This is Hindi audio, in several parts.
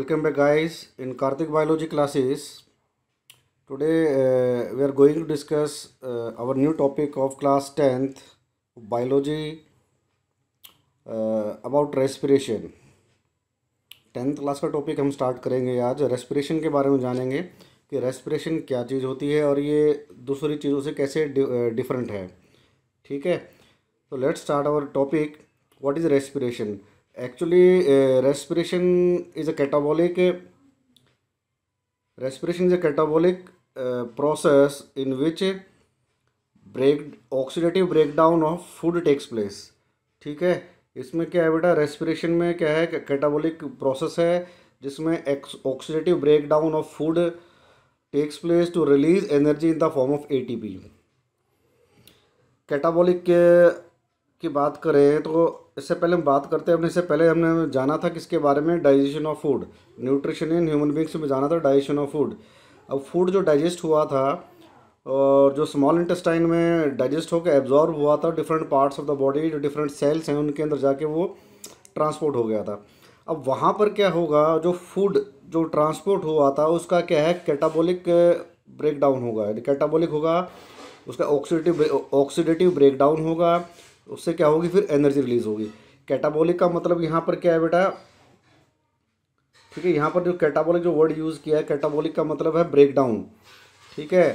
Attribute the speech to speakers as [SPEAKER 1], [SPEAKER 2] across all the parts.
[SPEAKER 1] welcome back guys in kartik biology classes today uh, we are going to discuss uh, our new topic of class 10th biology uh, about respiration 10th class ka topic hum start karenge aaj respiration ke bare mein janenge ki respiration kya cheez hoti hai aur ye dusri cheezon se kaise different hai theek hai so let's start our topic what is respiration actually respiration is a catabolic respiration is a catabolic process in which break oxidative break down of food takes place ठीक है इसमें क्या है बेटा रेस्पिरेशन में क्या है कैटाबोलिक प्रोसेस है जिसमें एक्स oxidative down of food takes place to release energy in the form of ATP catabolic की बात करें तो इससे पहले हम बात करते हैं अपने इससे पहले हमने जाना था किसके बारे में digestion of food nutrition in human beings में जाना था डाइजेशन ऑफ फूड अब फूड जो डाइजेस्ट हुआ था और जो स्मॉल इंटेस्टाइन में डाइजेस्ट होकर एब्जॉर्ब हुआ था different parts of the body जो डिफरेंट सेल्स हैं उनके अंदर जाके वो ट्रांसपोर्ट हो गया था अब वहाँ पर क्या होगा जो फूड जो ट्रांसपोर्ट हुआ था उसका क्या है कैटाबोलिक ब्रेकडाउन होगा कैटाबोलिक होगा उसका ऑक्सीडेटिव ऑक्सीडेटिव ब्रेकडाउन होगा उससे क्या होगी फिर एनर्जी रिलीज होगी कैटाबॉलिक का मतलब यहाँ पर क्या है बेटा ठीक है यहाँ पर जो कैटाबॉलिक जो वर्ड यूज़ किया है कैटाबॉलिक का मतलब है ब्रेक डाउन ठीक है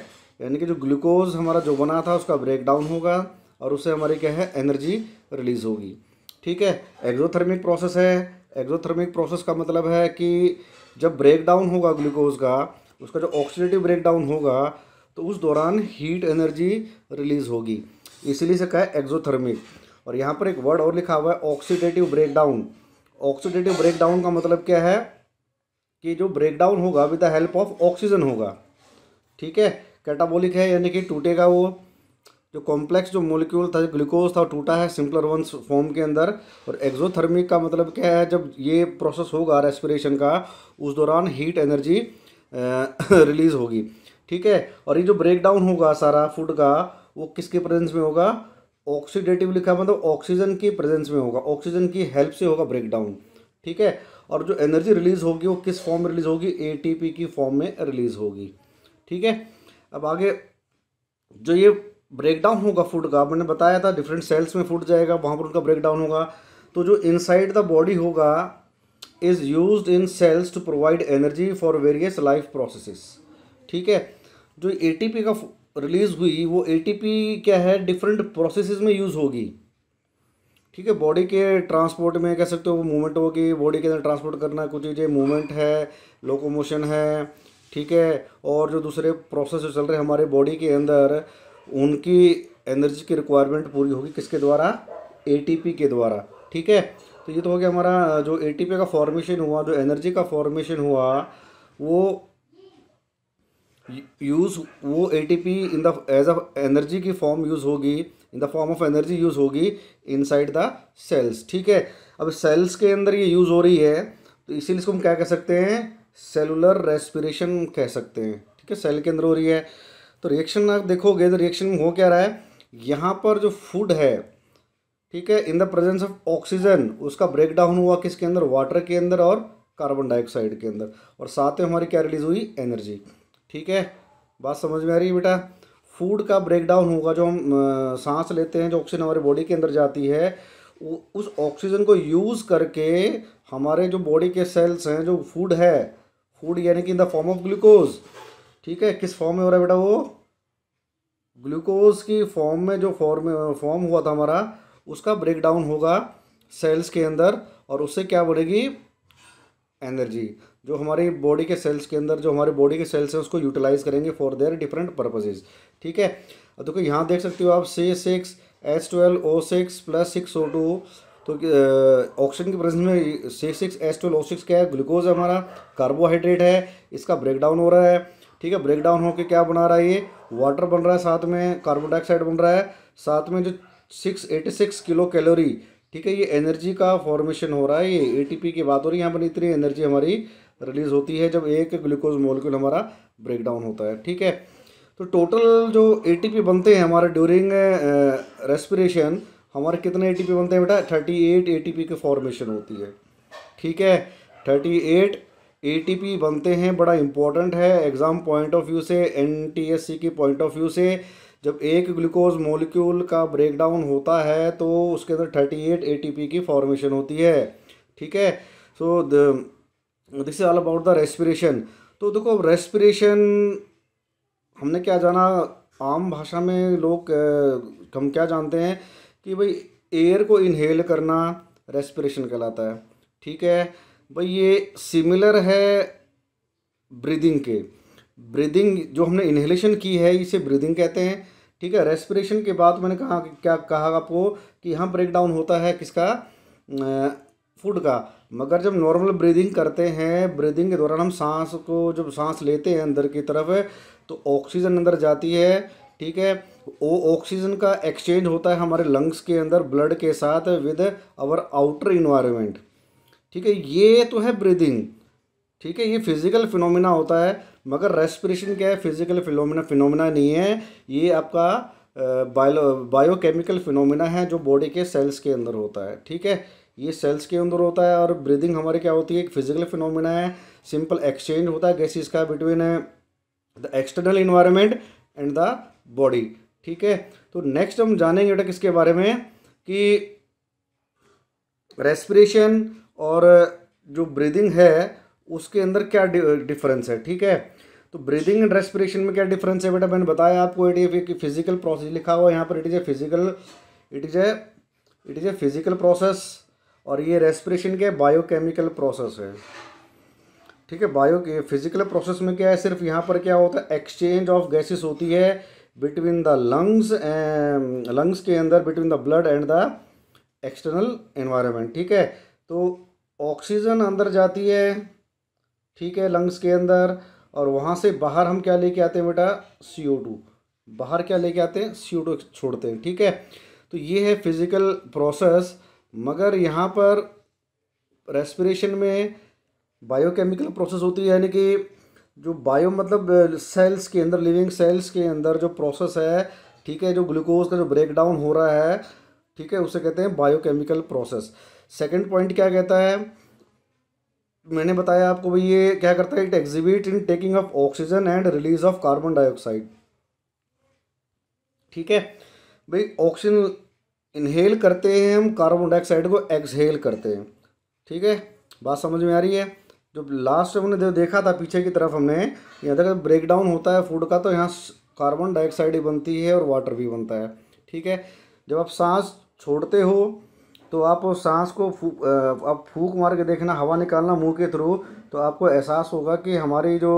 [SPEAKER 1] यानी कि जो ग्लूकोज हमारा जो बना था उसका ब्रेक डाउन होगा और उससे हमारी क्या है एनर्जी रिलीज होगी ठीक है एक्जोथर्मिक प्रोसेस है एक्जोथर्मिक प्रोसेस का मतलब है कि जब ब्रेक डाउन होगा ग्लूकोज का उसका जो ऑक्सीडेटिव ब्रेक डाउन होगा तो उस दौरान हीट एनर्जी रिलीज़ होगी इसीलिए से कहा है एक्जोथर्मिक और यहाँ पर एक वर्ड और लिखा हुआ है ऑक्सीडेटिव ब्रेकडाउन ऑक्सीडेटिव ब्रेकडाउन का मतलब क्या है कि जो ब्रेकडाउन होगा with the help of oxygen होगा ठीक है कैटाबोलिक है यानी कि टूटेगा वो जो कॉम्प्लेक्स जो मोलिक्यूल था ग्लूकोज था टूटा है सिंपलर वंस फॉर्म के अंदर और एक्जोथर्मिक का मतलब क्या है जब ये प्रोसेस होगा रेस्पिरेशन का उस दौरान हीट एनर्जी रिलीज़ होगी ठीक है और ये जो ब्रेकडाउन होगा सारा फूड का वो किसके प्रेजेंस में होगा ऑक्सीडेटिव लिखा मतलब ऑक्सीजन की प्रेजेंस में होगा ऑक्सीजन की हेल्प से होगा ब्रेकडाउन ठीक है और जो एनर्जी रिलीज होगी वो किस फॉर्म में रिलीज होगी एटीपी की फॉर्म में रिलीज होगी ठीक है अब आगे जो ये ब्रेकडाउन होगा फूड का मैंने बताया था डिफरेंट सेल्स में फूड जाएगा वहाँ पर उनका ब्रेकडाउन होगा तो जो इनसाइड द बॉडी होगा is use in cells to provide energy for various life processes ठीक है जो एटीपी का रिलीज़ हुई वो एटीपी क्या है डिफरेंट प्रोसेसेस में यूज़ होगी ठीक है बॉडी के ट्रांसपोर्ट में कह सकते हो वो मूवमेंट होगी बॉडी के अंदर ट्रांसपोर्ट करना कुछ चीज़ें मूवमेंट है लोकोमोशन है ठीक है और जो दूसरे प्रोसेस जो चल रहे हमारे बॉडी के अंदर उनकी एनर्जी की रिक्वायरमेंट पूरी होगी किसके द्वारा ए के द्वारा ठीक है तो ये तो हो गया हमारा जो ए का फॉर्मेशन हुआ जो एनर्जी का फॉर्मेशन हुआ वो यूज़ वो A T P in the as a energy की फॉर्म यूज़ होगी in the form of energy use होगी इनसाइड द सेल्स ठीक है अब सेल्स के अंदर ये यूज़ हो रही है तो इसीलिए इसको हम क्या कह सकते हैं सेलुलर रेस्पिरेशन कह सकते हैं ठीक है सेल के अंदर हो रही है तो रिएक्शन आप देखोगे तो रिएक्शन हो क्या रहा है यहाँ पर जो फूड है ठीक है in the presence of oxygen उसका ब्रेक डाउन हुआ किसके अंदर वाटर के अंदर और कार्बन डाइऑक्साइड के अंदर और साथ में हमारी क्या रिलीज हुई एनर्जी ठीक है बात समझ में आ रही है बेटा फूड का ब्रेकडाउन होगा जो हम सांस लेते हैं जो ऑक्सीजन हमारे बॉडी के अंदर जाती है उस ऑक्सीजन को यूज़ करके हमारे जो बॉडी के सेल्स हैं जो फूड है फूड यानी कि in the form of glucose ठीक है किस फॉर्म में हो रहा है बेटा वो ग्लूकोज की फॉर्म में जो फॉर्म फॉर्म हुआ था हमारा उसका ब्रेकडाउन होगा सेल्स के अंदर और उससे क्या बढ़ेगी एनर्जी जो हमारी बॉडी के सेल्स के अंदर जो हमारे बॉडी के सेल्स हैं उसको यूटिलाइज करेंगे फॉर देयर डिफरेंट पर्पजेज ठीक है देखो यहाँ देख सकते हो आप C six H twelve O six plus six O two तो ऑक्सीजन के प्रेजेंस में C six H twelve O six क्या है ग्लूकोज हमारा कार्बोहाइड्रेट है इसका ब्रेकडाउन हो रहा है ठीक है ब्रेकडाउन होकर क्या बना रहा है ये वाटर बन रहा है साथ में कार्बन डाइऑक्साइड बन रहा है साथ में जो six eighty six kilo calorie ठीक है ये एनर्जी का फॉर्मेशन हो रहा है ये एटीपी की बात हो रही है यहाँ पर इतनी एनर्जी हमारी रिलीज़ होती है जब एक ग्लूकोज मोलिक्यूल हमारा ब्रेक डाउन होता है ठीक है तो टोटल जो ए बनते हैं हमारे ड्यूरिंग रेस्पिरेशन हमारे कितने ए बनते हैं बेटा थर्टी एट ए की फॉर्मेशन होती है ठीक है थर्टी एट ए बनते हैं बड़ा इंपॉर्टेंट है एग्ज़ाम पॉइंट ऑफ व्यू से एन के पॉइंट ऑफ व्यू से जब एक ग्लूकोज मोलिक्यूल का ब्रेक डाउन होता है तो उसके अंदर थर्टी एट ए की फॉर्मेशन होती है ठीक है so so, this is all about the respiration तो देखो रेस्पिरेशन हमने क्या जाना आम भाषा में लोग हम क्या जानते हैं कि भाई एयर को इनहेल करना रेस्पिरेशन कहलाता है ठीक है भाई ये सिमिलर है ब्रीदिंग के ब्रीदिंग जो हमने इनहेलेशन की है इसे ब्रीदिंग कहते हैं ठीक है रेस्पिरेशन के बाद मैंने कहा क्या कहा आपको कि यहाँ ब्रेक डाउन होता है किसका फूड का मगर जब नॉर्मल ब्रीदिंग करते हैं ब्रीदिंग के दौरान हम सांस को जब सांस लेते हैं अंदर की तरफ तो ऑक्सीजन अंदर जाती है ठीक है वो ऑक्सीजन का एक्सचेंज होता है हमारे लंग्स के अंदर ब्लड के साथ विद आवर आउटर इन्वायरमेंट ठीक है ये तो है ब्रीदिंग ठीक है ये फिजिकल फिनोमिना होता है मगर रेस्पिरेशन क्या है फिजिकल फिनोमिना फिनोमिना नहीं है ये आपका बायो बायोकेमिकल फिनोमिना है जो बॉडी के सेल्स के अंदर होता है ठीक है ये सेल्स के अंदर होता है और ब्रीदिंग हमारी क्या होती है एक फिजिकल फिनोमिना है सिंपल एक्सचेंज होता है गैसेस का between the external environment and the body ठीक है तो नेक्स्ट हम जानेंगे बेटा किसके बारे में कि रेस्पिरेशन और जो ब्रीदिंग है उसके अंदर क्या डिफरेंस है ठीक है तो ब्रीदिंग एंड रेस्पिरेशन में क्या डिफरेंस है बेटा मैंने बताया आपको इट इज फिजिकल प्रोसेस लिखा हुआ यहाँ पर it is a physical it is a it is a physical process और ये रेस्पिरेशन के बायोकेमिकल प्रोसेस है ठीक है बायो के फिजिकल प्रोसेस में क्या है सिर्फ यहाँ पर क्या होता है एक्सचेंज ऑफ गैसेस होती है बिटवीन द लंग्स लंग्स के अंदर between the blood and the external environment ठीक है तो ऑक्सीजन अंदर जाती है ठीक है लंग्स के अंदर और वहाँ से बाहर हम क्या लेके आते हैं बेटा सी ओ टू बाहर क्या लेके आते हैं सी ओ टू छोड़ते हैं ठीक है तो ये है फिजिकल प्रोसेस मगर यहाँ पर रेस्पिरेशन में बायोकेमिकल प्रोसेस होती है यानी कि जो बायो मतलब सेल्स के अंदर लिविंग सेल्स के अंदर जो प्रोसेस है ठीक है जो ग्लूकोज का जो ब्रेकडाउन हो रहा है ठीक है उसे कहते हैं बायोकेमिकल प्रोसेस सेकंड पॉइंट क्या कहता है मैंने बताया आपको भाई ये क्या करता है it exhibit in taking of oxygen and release of carbon dioxide ठीक है भाई ऑक्सीजन इनहेल करते हैं हम कार्बन डाइऑक्साइड को एक्सहेल करते हैं ठीक है बात समझ में आ रही है जो लास्ट हमने जो देखा था पीछे की तरफ हमने यहाँ तक ब्रेक डाउन होता है फूड का तो यहाँ कार्बन डाइऑक्साइड भी बनती है और वाटर भी बनता है ठीक है जब आप सांस छोड़ते हो तो आप सांस को फू, आप फूक मार के देखना हवा निकालना मुंह के थ्रू तो आपको एहसास होगा कि हमारी जो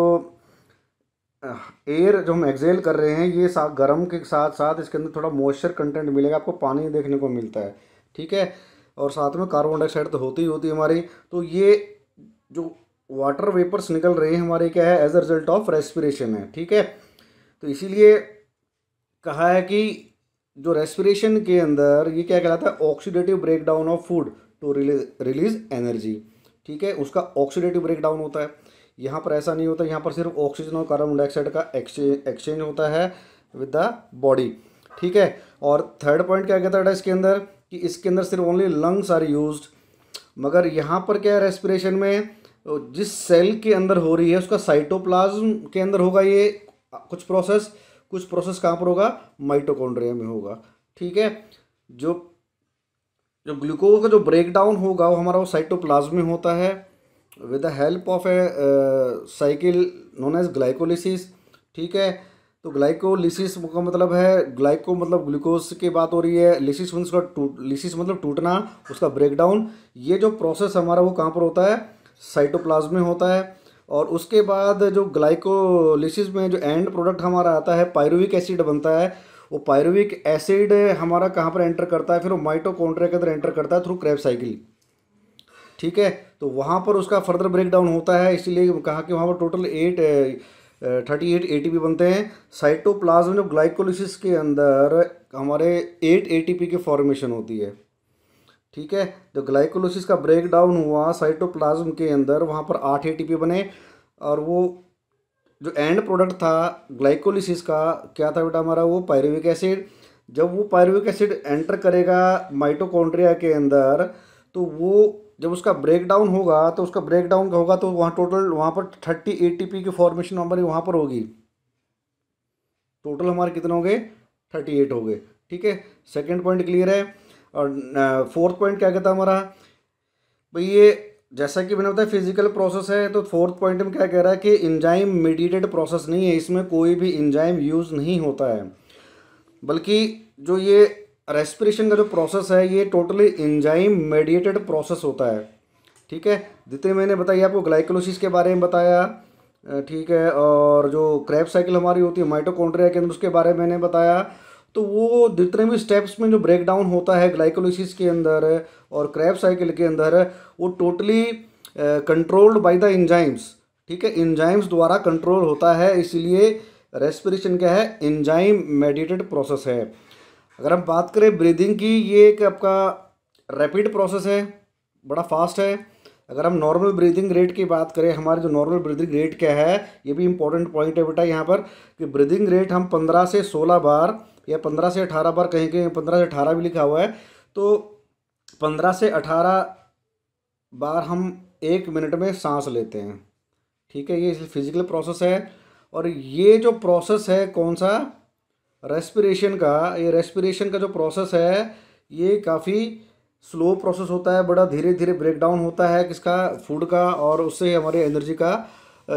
[SPEAKER 1] एयर जो हम एक्जेल कर रहे हैं ये साथ गर्म के साथ साथ इसके अंदर थोड़ा मॉइस्चर कंटेंट मिलेगा आपको पानी देखने को मिलता है ठीक है और साथ में कार्बन डाइऑक्साइड तो होती ही होती है हमारी तो ये जो वाटर वेपर्स निकल रहे हैं हमारे क्या है as a result of respiration है ठीक है तो इसीलिए कहा है कि जो रेस्पिरेशन के अंदर ये क्या कहलाता है oxidative breakdown of food to release energy ठीक है उसका ऑक्सीडेटिव ब्रेकडाउन होता है यहाँ पर ऐसा नहीं होता यहाँ पर सिर्फ ऑक्सीजन और कार्बन डाइऑक्साइड का एक्सचेंज होता है विद द बॉडी ठीक है और थर्ड पॉइंट क्या कहता है इसके अंदर कि इसके अंदर सिर्फ ओनली लंग्स आर यूज मगर यहाँ पर क्या है रेस्पिरेशन में तो जिस सेल के अंदर हो रही है उसका साइटोप्लाज्म के अंदर होगा ये कुछ प्रोसेस कुछ प्रोसेस कहाँ पर होगा माइटोकॉन्ड्रिया में होगा ठीक है जो जो ग्लूकोज का जो ब्रेकडाउन होगा वो हमारा वो साइटोप्लाज्म में होता है with the help of a cycle known as glycolysis ठीक है तो ग्लाइकोलिसिस का मतलब है ग्लाइको मतलब ग्लूकोज की बात हो रही है लिसिस मीन उसका टूट लिसिस मतलब टूटना उसका ब्रेकडाउन ये जो प्रोसेस हमारा वो कहाँ पर होता है साइटोप्लाज्म में होता है और उसके बाद जो ग्लाइकोलिसिस में जो एंड प्रोडक्ट हमारा आता है पायरुविक एसिड बनता है वो पायरुविक एसिड हमारा कहाँ पर एंटर करता है फिर वो माइटोकॉन्ड्रिया के अंदर एंटर करता है थ्रू क्रेब साइकिल ठीक है तो वहाँ पर उसका फर्दर ब्रेकडाउन होता है इसीलिए कहा कि वहाँ पर total eight thirty eight A बनते हैं साइटोप्लाज्म जब ग्लाइकोलिसिस के अंदर हमारे एट ए की फॉर्मेशन होती है ठीक है जब तो ग्लाइकोलिसिस का ब्रेक डाउन हुआ साइटोप्लाज्म के अंदर वहाँ पर आठ ए बने और वो जो एंड प्रोडक्ट था ग्लाइकोलिसिस का क्या था बेटा हमारा वो पायरुविक एसिड जब वो पायरुविक एसिड एंटर करेगा माइटोकॉन्ड्रिया के अंदर तो वो जब उसका ब्रेक डाउन होगा तो उसका ब्रेक डाउन होगा तो वहाँ टोटल वहाँ पर थर्टी पी की फॉर्मेशन हमारी वहाँ पर होगी टोटल हमारे कितने हो गए थर्टी एट हो गए ठीक है सेकेंड पॉइंट क्लियर है और फोर्थ पॉइंट क्या कहता हमारा भाई ये जैसा कि मैंने बताया फिजिकल प्रोसेस है तो फोर्थ पॉइंट में क्या कह रहा है कि इंजाइम मेडिटेड प्रोसेस नहीं है इसमें कोई भी इंजाइम यूज़ नहीं होता है बल्कि जो ये रेस्पिरेशन का जो प्रोसेस है ये टोटली इंजाइम मेडिएटेड प्रोसेस होता है ठीक है जितने मैंने बताई आपको ग्लाइकोलोसिस के बारे में बताया ठीक है और जो क्रैप साइकिल हमारी होती है माइटोकॉन्ड्रिया के अंदर उसके बारे में मैंने बताया तो वो जितने भी स्टेप्स में जो ब्रेकडाउन होता है ग्लाइकोलोसिस के अंदर और क्रैप साइकिल के अंदर वो totally controlled by the enzymes ठीक है इंजाइम्स द्वारा कंट्रोल होता है इसलिए रेस्पिरेशन क्या है इंजाइम मेडिटेड प्रोसेस है अगर हम बात करें ब्रीदिंग की ये एक आपका रैपिड प्रोसेस है बड़ा फास्ट है अगर हम नॉर्मल ब्रीदिंग रेट की बात करें हमारे जो नॉर्मल ब्रीदिंग रेट क्या है ये भी इंपॉर्टेंट पॉइंट है बेटा यहाँ पर कि ब्रीदिंग रेट हम पंद्रह से सोलह बार या पंद्रह से अठारह बार कहीं कहीं पंद्रह से अठारह भी लिखा हुआ है तो पंद्रह से अठारह बार हम एक मिनट में सांस लेते हैं ठीक है ये फिजिकल प्रोसेस है और ये जो प्रोसेस है कौन सा रेस्पिरेशन का ये रेस्पिरेशन का जो प्रोसेस है ये काफ़ी स्लो प्रोसेस होता है बड़ा धीरे धीरे ब्रेकडाउन होता है किसका फूड का और उससे हमारे एनर्जी का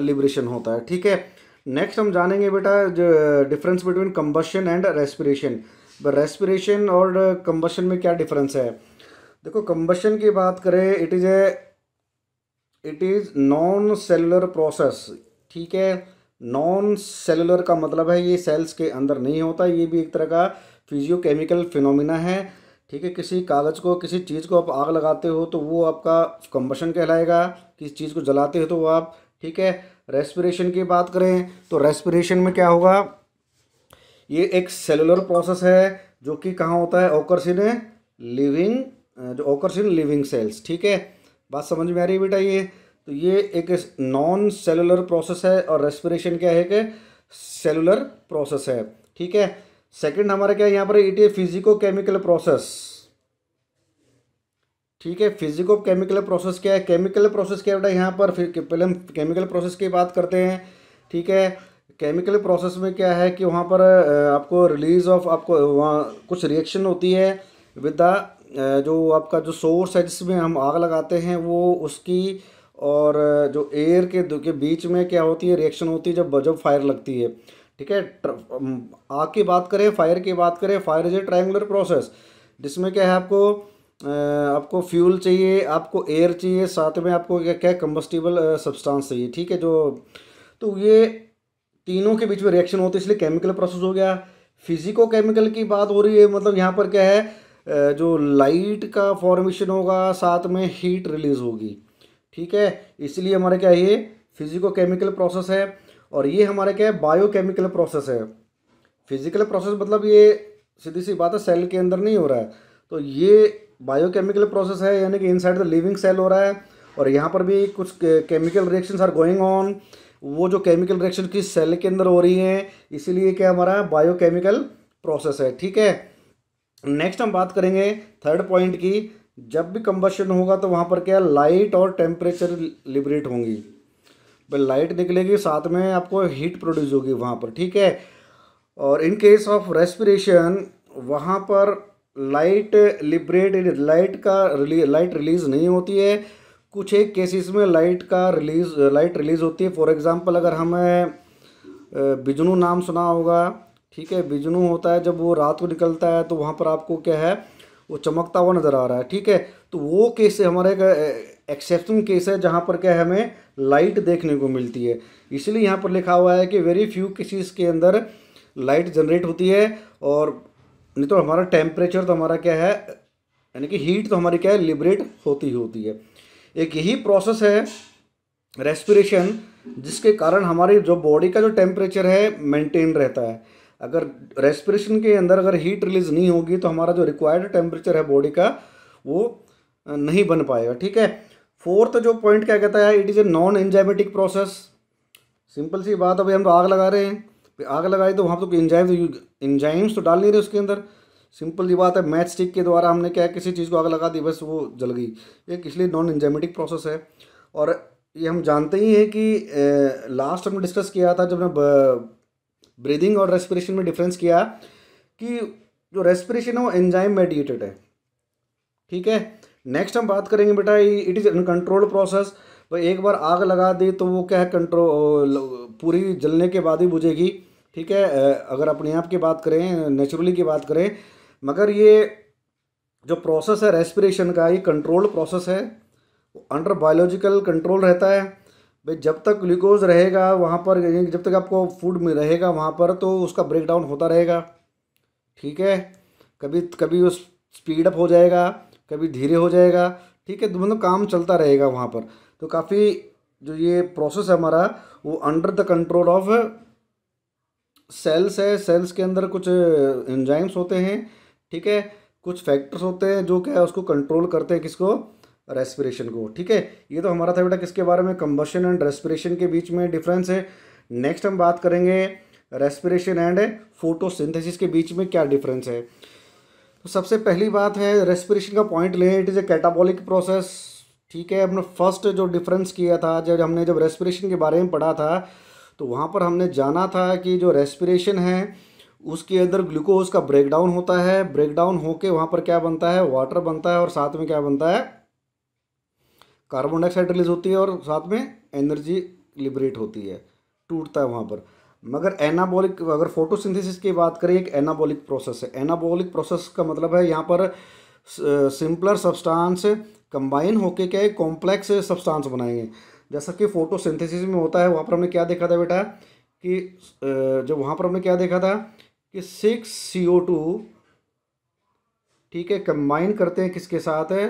[SPEAKER 1] लिबरेशन होता है ठीक है नेक्स्ट हम जानेंगे बेटा difference between combustion and respiration respiration और कम्बशन में क्या डिफरेंस है देखो कम्बशन की बात करें it is a it is non cellular process ठीक है नॉन सेलुलर का मतलब है ये सेल्स के अंदर नहीं होता ये भी एक तरह का फिजियोकेमिकल फिनोमिना है ठीक है किसी कागज़ को किसी चीज़ को आप आग लगाते हो तो वो आपका कंबशन कहलाएगा किसी चीज़ को जलाते हो तो वो आप ठीक है रेस्पिरेशन की बात करें तो रेस्पिरेशन में क्या होगा ये एक सेलुलर प्रोसेस है जो कि कहाँ होता है ओकर्स लिविंग जो ओकर्स लिविंग सेल्स ठीक है बात समझ में आ रही है बेटा ये तो ये एक नॉन सेलुलर प्रोसेस है और रेस्पिरेशन क्या है कि सेलुलर प्रोसेस है ठीक है सेकंड हमारा क्या है यहाँ पर it a physico chemical process ठीक है फिजिको केमिकल प्रोसेस क्या है केमिकल प्रोसेस क्या बेटा यहाँ पर फिर पहले हम केमिकल प्रोसेस की बात करते हैं ठीक है केमिकल प्रोसेस में क्या है कि वहाँ पर आपको रिलीज ऑफ आपको वहाँ कुछ रिएक्शन होती है विद द जो आपका जो सोर्स है जिसमें हम आग लगाते हैं वो उसकी और जो एयर के के बीच में क्या होती है रिएक्शन होती है जब जब फायर लगती है ठीक है आग की बात करें फायर की बात करें fire is a triangular process जिसमें क्या है आपको आपको फ्यूल चाहिए आपको एयर चाहिए साथ में आपको क्या क्या कम्बस्टिबल सब्सटेंस चाहिए ठीक है जो तो ये तीनों के बीच में रिएक्शन होते है इसलिए केमिकल प्रोसेस हो गया फिजिको केमिकल की बात हो रही है मतलब यहाँ पर क्या है जो लाइट का फॉर्मेशन होगा साथ में हीट रिलीज होगी ठीक है इसलिए हमारा क्या ये फिजिको केमिकल प्रोसेस है और ये हमारा क्या है बायोकेमिकल प्रोसेस है फिजिकल प्रोसेस मतलब ये सीधी सी बात है सेल के अंदर नहीं हो रहा है तो ये बायोकेमिकल प्रोसेस है यानी कि इनसाइड द लिविंग सेल हो रहा है और यहाँ पर भी कुछ chemical reactions are going on वो जो केमिकल रिएक्शन किस सेल के अंदर हो रही है इसीलिए क्या हमारा बायोकेमिकल प्रोसेस है ठीक है नेक्स्ट हम बात करेंगे थर्ड पॉइंट की जब भी कम्बशन होगा तो वहाँ पर क्या लाइट और टेम्परेचर लिबरेट होंगी भाई लाइट निकलेगी साथ में आपको हीट प्रोड्यूस होगी वहाँ पर ठीक है और इन केस ऑफ रेस्पिरेशन वहाँ पर लाइट लिबरेट लाइट का रिली लाइट रिलीज़ नहीं होती है कुछ एक केसेस में लाइट का रिलीज़ लाइट रिलीज़ होती है फॉर एग्ज़ाम्पल अगर हमें बिजनू नाम सुना होगा ठीक है बिजनू होता है जब वो रात को निकलता है तो वहाँ पर आपको क्या है वो चमकता हुआ नज़र आ रहा है ठीक है तो वो केस से हमारा एक एक्सेप्शन केस है जहाँ पर क्या है हमें लाइट देखने को मिलती है इसलिए यहाँ पर लिखा हुआ है कि वेरी फ्यू केसेस के अंदर लाइट जनरेट होती है और नहीं तो हमारा टेम्परेचर तो हमारा क्या है यानी कि हीट तो हमारी क्या है लिबरेट होती होती है एक यही प्रोसेस है रेस्पिरेशन जिसके कारण हमारी जो बॉडी का जो टेम्परेचर है मेंटेन रहता है अगर रेस्पिरेशन के अंदर अगर हीट रिलीज नहीं होगी तो हमारा जो रिक्वायर्ड टेम्परेचर है बॉडी का वो नहीं बन पाएगा ठीक है फोर्थ जो पॉइंट क्या कहता है it is a non enzymatic process simple सी बात अभी हम तो आग लगा रहे हैं आग लगाई तो वहाँ तो इंजाइम इंजाइम्स तो डाल नहीं रहे उसके अंदर सिंपल सी बात है मैच स्टिक के द्वारा हमने क्या किसी चीज़ को आग लगा दी बस वो जल गई एक इसलिए नॉन एंजाइमेटिक प्रोसेस है और ये हम जानते ही हैं कि लास्ट हमने डिस्कस किया था जब मैं ब्रीदिंग और रेस्पिरेशन में डिफरेंस किया कि जो रेस्पिरेशन है वो एंजाइम मेडिएटेड है ठीक है नेक्स्ट हम बात करेंगे बेटा इट इज़ अनकंट्रोल प्रोसेस भाई एक बार आग लगा दी तो वो क्या है कंट्रोल पूरी जलने के बाद ही बुझेगी ठीक है अगर अपने आप की बात करें नेचुरली की बात करें मगर ये जो प्रोसेस है रेस्पिरेशन का ये कंट्रोल प्रोसेस है अंडर बायोलॉजिकल कंट्रोल रहता है भाई जब तक ग्लूकोज रहेगा वहाँ पर जब तक आपको फूड में रहेगा वहाँ पर तो उसका ब्रेक डाउन होता रहेगा ठीक है कभी कभी उस स्पीड अप हो जाएगा कभी धीरे हो जाएगा ठीक है तो मतलब काम चलता रहेगा वहाँ पर तो काफ़ी जो ये प्रोसेस है हमारा वो under the control of cells है सेल्स के अंदर कुछ एंजाइम्स होते हैं ठीक है कुछ फैक्टर्स होते हैं जो क्या है उसको कंट्रोल करते हैं किसको रेस्पिरेशन को ठीक है ये तो हमारा था बेटा किसके बारे में कंबशन एंड रेस्पिरेशन के बीच में डिफरेंस है नेक्स्ट हम बात करेंगे रेस्पिरेशन एंड फोटोसिंथेसिस के बीच में क्या डिफरेंस है तो सबसे पहली बात है रेस्पिरेशन का पॉइंट लें it is a catabolic process ठीक है हमने फर्स्ट जो डिफरेंस किया था जब हमने जब रेस्पिरेशन के बारे में पढ़ा था तो वहाँ पर हमने जाना था कि जो रेस्पिरेशन है उसके अंदर ग्लूकोज का ब्रेकडाउन होता है ब्रेकडाउन होके वहाँ पर क्या बनता है वाटर बनता है और साथ में क्या बनता है कार्बन डाइऑक्साइड रिलीज होती है और साथ में एनर्जी लिबरेट होती है टूटता है वहाँ पर मगर एनाबॉलिक अगर फोटोसिंथेसिस की बात करें एक एनाबॉलिक प्रोसेस है एनाबॉलिक प्रोसेस का मतलब है यहाँ पर सिंपलर सब्सटेंस कंबाइन होकर क्या है कॉम्प्लेक्स सब्सटेंस बनाएंगे जैसा कि फोटोसिंथेसिस में होता है वहाँ पर हमने क्या देखा था बेटा कि जब वहाँ पर हमने क्या देखा था कि सिक्स सी ओ टू ठीक है कंबाइन करते हैं किसके साथ है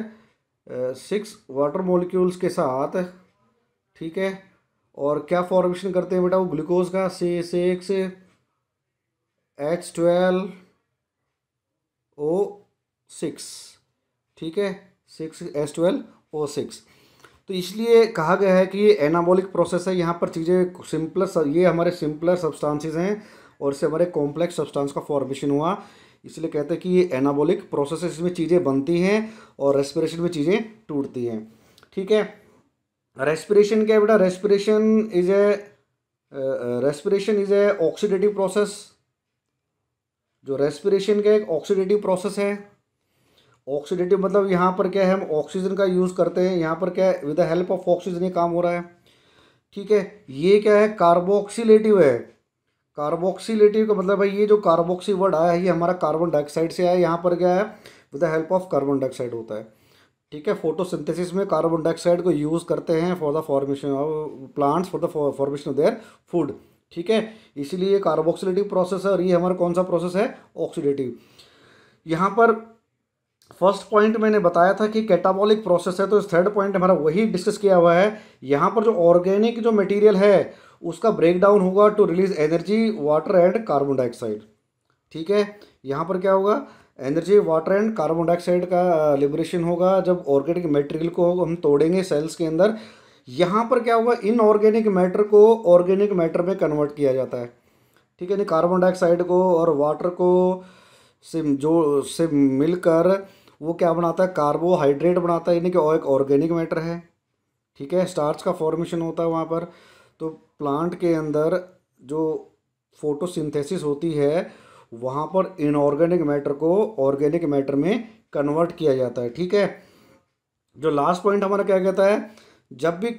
[SPEAKER 1] सिक्स वाटर मोलिक्यूल्स के साथ ठीक है और क्या फॉर्मेशन करते हैं बेटा वो ग्लूकोज का से six H twelve O six ठीक है six H twelve O six तो इसलिए कहा गया है कि ये एनाबॉलिक प्रोसेस है यहाँ पर चीज़ें सिंपलर ये हमारे सिंपलर सब्सटेंसेस हैं और इससे हमारे कॉम्प्लेक्स सब्सटेंस का फॉर्मेशन हुआ इसलिए कहते हैं कि ये एनाबोलिक प्रोसेस इसमें चीज़ें बनती हैं और रेस्पिरेशन में चीज़ें टूटती हैं ठीक है रेस्पिरेशन क्या है बेटा respiration is a respiration is a oxidative process जो रेस्पिरेशन का एक ऑक्सीडेटिव प्रोसेस है ऑक्सीडेटिव मतलब यहाँ पर क्या है हम ऑक्सीजन का यूज़ करते हैं यहाँ पर क्या है with the help of oxygen ये काम हो रहा है ठीक है ये क्या है कार्बोक्सीलेटिव है कार्बोक्सीटिव का मतलब भाई ये जो कार्बोक्सी वर्ड आया है ये हमारा कार्बन डाइऑक्साइड से आया यहाँ पर क्या है with the help of carbon dioxide होता है ठीक है फोटोसिंथेसिस में कार्बन डाइऑक्साइड को यूज़ करते हैं for the formation of plants for the formation of their food ठीक है इसीलिए कार्बोक्सीटिव प्रोसेस है और ये हमारा कौन सा प्रोसेस है ऑक्सीडेटिव यहाँ पर फर्स्ट पॉइंट मैंने बताया था कि कैटाबॉलिक प्रोसेस है तो इस थर्ड पॉइंट हमारा वही डिस्कस किया हुआ है यहाँ पर जो ऑर्गेनिक जो मटेरियल है उसका ब्रेक डाउन होगा to release energy water and carbon dioxide ठीक है यहाँ पर क्या होगा energy water and carbon dioxide का लिबरेशन होगा जब ऑर्गेनिक मटेरियल को हम तोड़ेंगे सेल्स के अंदर यहाँ पर क्या होगा इनऑर्गेनिक मैटर को ऑर्गेनिक मैटर में कन्वर्ट किया जाता है ठीक है नहीं कार्बन डाइऑक्साइड को और वाटर को से जो से मिलकर वो क्या बनाता है कार्बोहाइड्रेट बनाता है यानी कि एक ऑर्गेनिक मैटर है ठीक है स्टार्च का फॉर्मेशन होता है वहाँ पर तो प्लांट के अंदर जो फोटोसिंथेसिस होती है वहाँ पर इनऑर्गेनिक मैटर को ऑर्गेनिक मैटर में कन्वर्ट किया जाता है ठीक है जो लास्ट पॉइंट हमारा क्या कहता है जब भी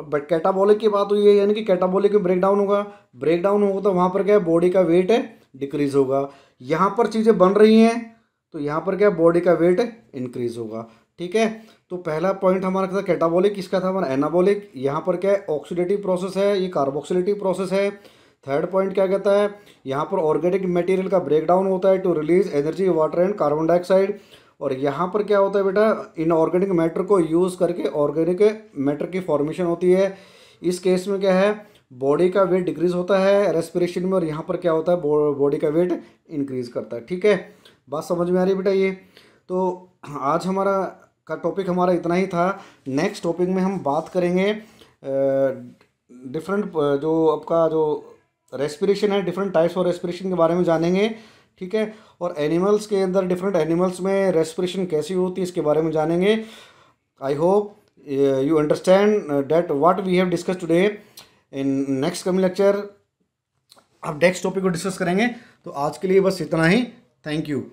[SPEAKER 1] कैटाबॉलिक की बात हुई है यानी कि कैटाबॉलिक में ब्रेकडाउन होगा ब्रेकडाउन होगा तो वहाँ पर क्या है बॉडी का वेट डिक्रीज होगा यहाँ पर चीज़ें बन रही हैं तो यहाँ पर क्या बॉडी का वेट इंक्रीज होगा ठीक है तो पहला पॉइंट हमारा था कैटाबॉलिक इसका था हमारा एनाबॉलिक यहाँ पर क्या है ऑक्सीडेटिव प्रोसेस है ये कार्बोक्सीडेटिव प्रोसेस है थर्ड पॉइंट क्या कहता है यहाँ पर ऑर्गेनिक मटेरियल का ब्रेकडाउन होता है to release energy water and carbon dioxide और यहाँ पर क्या होता है बेटा इन ऑर्गेनिक मैटर को यूज़ करके ऑर्गेनिक मैटर की फॉर्मेशन होती है इस केस में क्या है बॉडी का वेट डिक्रीज होता है रेस्पिरेशन में और यहाँ पर क्या होता है बॉडी का वेट इंक्रीज करता है ठीक है बात समझ में आ रही है बेटा ये तो आज हमारा का टॉपिक हमारा इतना ही था नेक्स्ट टॉपिक में हम बात करेंगे डिफरेंट जो आपका जो रेस्पिरेशन है डिफरेंट टाइप्स ऑफ रेस्पिरेशन के बारे में जानेंगे ठीक है और एनिमल्स के अंदर डिफरेंट एनिमल्स में रेस्पिरेशन कैसी होती है इसके बारे में जानेंगे I hope you understand that what we have discuss today in next coming lecture अब नेक्स्ट टॉपिक को डिस्कस करेंगे तो आज के लिए बस इतना ही थैंक यू